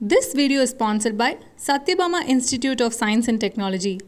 This video is sponsored by Satyabama Institute of Science and Technology.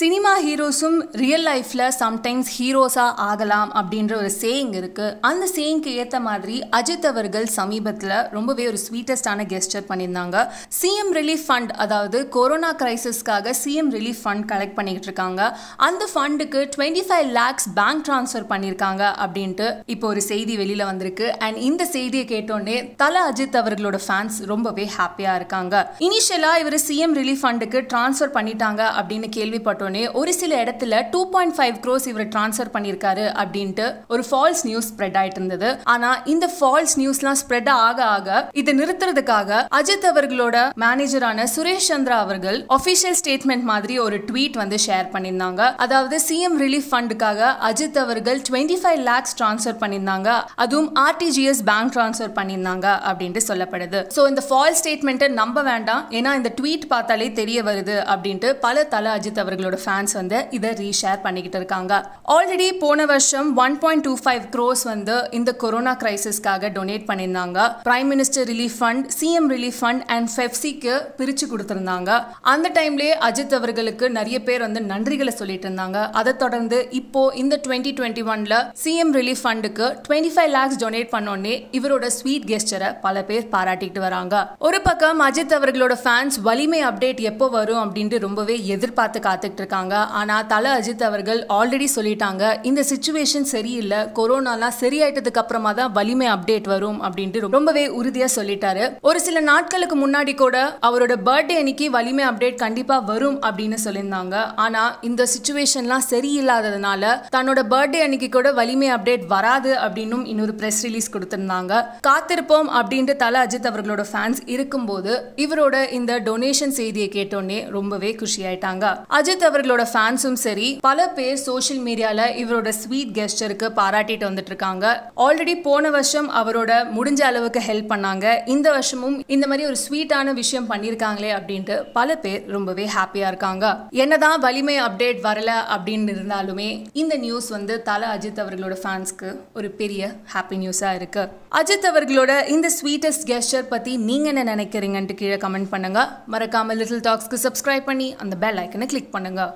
Cinema ஹீரோஸும் real லைஃப்பில் sometimes ஹீரோஸாக ஆகலாம் அப்படின்ற ஒரு சேயிங் இருக்குது அந்த சேயிங்க்கு ஏற்ற மாதிரி அஜித் அவர்கள் சமீபத்தில் ரொம்பவே ஒரு ஸ்வீட்டஸ்டான கெஸ்டர் பண்ணியிருந்தாங்க சிஎம் ரிலீஃப் ஃபண்ட் அதாவது கொரோனா கிரைசிஸ்க்காக சிஎம் ரிலீஃப் ஃபண்ட் கலெக்ட் பண்ணிக்கிட்டு இருக்காங்க அந்த ஃபண்டுக்கு twenty five lakhs bank transfer பண்ணியிருக்காங்க அப்படின்ட்டு இப்போ ஒரு செய்தி வெளியில் வந்திருக்கு அண்ட் இந்த செய்தியை கேட்டோடனே தல அஜித் அவர்களோட ஃபேன்ஸ் ரொம்பவே ஹாப்பியாக இருக்காங்க இனிஷியலாக இவர் சிஎம் ரிலீஃப் ஃபண்டுக்கு ட்ரான்ஸ்ஃபர் பண்ணிட்டாங்க அப்படின்னு கேள்விப்பட்டோம் சொன்னோடனே ஒரு சில இடத்துல டூ பாயிண்ட் ஃபைவ் க்ரோஸ் இவர் டிரான்ஸ்ஃபர் பண்ணியிருக்காரு அப்படின்ட்டு ஒரு ஃபால்ஸ் நியூஸ் ஸ்ப்ரெட் ஆயிட்டு இருந்தது ஆனா இந்த ஃபால்ஸ் நியூஸ்லாம் ஸ்ப்ரெட் ஆக ஆக இதை நிறுத்துறதுக்காக அஜித் அவர்களோட மேனேஜரான சுரேஷ் சந்திரா அவர்கள் அபிஷியல் ஸ்டேட்மெண்ட் மாதிரி ஒரு ட்வீட் வந்து ஷேர் பண்ணியிருந்தாங்க அதாவது சிஎம் ரிலீஃப் ஃபண்டுக்காக அஜித் அவர்கள் டுவெண்ட்டி ஃபைவ் லேக்ஸ் டிரான்ஸ்ஃபர் பண்ணியிருந்தாங்க அதுவும் ஆர்டிஜிஎஸ் பேங்க் டிரான்ஸ்ஃபர் பண்ணியிருந்தாங்க அப்படின்ட்டு சொல்லப்படுது ஸோ இந்த ஃபால்ஸ் ஸ்டேட்மெண்ட்டை நம்ப வேண்டாம் ஏன்னா இந்த ட்வீட் பார்த்தாலே தெரிய வருது அப்படின்ட்டு பல தல அஜித் அவர்களோட ஃபேன்ஸ் வந்து இதை ரீஷேர் பண்ணிக்கிட்டு இருக்காங்க ஆல்ரெடி போன வருஷம் one point two five crores வந்து இந்த கொரோனா கிரைசிஸ்க்காக டொனேட் பண்ணியிருந்தாங்க prime minister relief fund CM relief fund and ஃபெப்சிக்கு பிரித்து கொடுத்துருந்தாங்க அந்த டைம்லேயே அஜித் அவர்களுக்கு நிறைய பேர் வந்து நன்றிகளை சொல்லிட்டு இருந்தாங்க அதை தொடர்ந்து இப்போ இந்த டுவெண்ட்டி டுவெண்ட்டி ஒன்ல சிஎம் ரிலீஃப் ஃபண்டுக்கு டுவெண்ட்டி ஃபைவ் லேக்ஸ் டொனேட் பண்ணோன்னே இவரோட ஸ்வீட் கெஸ்டரை பல பேர் பாராட்டிட்டு வராங்க ஒரு பக்கம் அஜித் அவர்களோட ஃபேன்ஸ் வலிமை அப்டேட் எப்போ வரும் அப்படின்ட்டு ரொம்பவே எதிர்பார்த்து காத்துட்டு இருக்காங்க ஆனால் தல அஜித் அவர்கள் ஆல்ரெடி சொல்லிட்டாங்க இந்த சுச்சுவேஷன் சரியில்லை கொரோனாலாம் சரியாயிட்டதுக்கு அப்புறமா தான் வலிமை அப்டேட் வரும் அப்படின்ட்டு ரொம்பவே உறுதியாக சொல்லிட்டாரு ஒரு சில நாட்களுக்கு முன்னாடி கூட அவரோட பர்த்டே அன்னைக்கு வலிமை அப்டேட் கண்டிப்பாக வரும் அப்படின்னு சொல்லியிருந்தாங்க ஆனால் இந்த சுச்சுவேஷன்லாம் சரியில்லாததுனால தன்னோட பர்த்டே அன்னைக்கு கூட வலிமை அப்டேட் வராது அப்படின்னும் இன்னொரு ப்ரெஸ் ரிலீஸ் கொடுத்துருந்தாங்க காத்திருப்போம் அப்படின்ட்டு தல அஜித் அவர்களோட ஃபேன்ஸ் இருக்கும்போது இவரோட இந்த டொனேஷன் செய்தியை கேட்டோன்னே ரொம்பவே குஷி ஆயிட்டாங்க அஜித் அவர்களோட ஃபேன்ஸும் சரி பல பேர் சோஷியல் மீடியால இவரோட ஸ்வீட் கெஸ்டருக்கு பாராட்டிட்டு வந்துட்டு இருக்காங்க ஆல்ரெடி போன வருஷம் அவரோட முடிஞ்ச அளவுக்கு ஹெல்ப் பண்ணாங்க இந்த வருஷமும் இந்த மாதிரி ஒரு ஸ்வீட்டான விஷயம் பண்ணியிருக்காங்களே அப்படின்ட்டு பல பேர் ரொம்பவே ஹாப்பியா இருக்காங்க என்னதான் வலிமை அப்டேட் வரல அப்படின்னு இருந்தாலுமே இந்த நியூஸ் வந்து தல அஜித் அவர்களோட ஃபேன்ஸ்க்கு ஒரு பெரிய ஹாப்பி நியூஸா இருக்கு அஜித் அவர்களோட இந்த ஸ்வீட்டஸ்ட் கெஸ்டர் பத்தி நீங்க என்ன நினைக்கிறீங்கன்ட்டு கீழே கமெண்ட் பண்ணுங்க மறக்காம லிட்டில் டாக்ஸ்க்கு சப்ஸ்கிரைப் பண்ணி அந்த பெல் ஐக்கனை கிளிக் பண்ணுங்க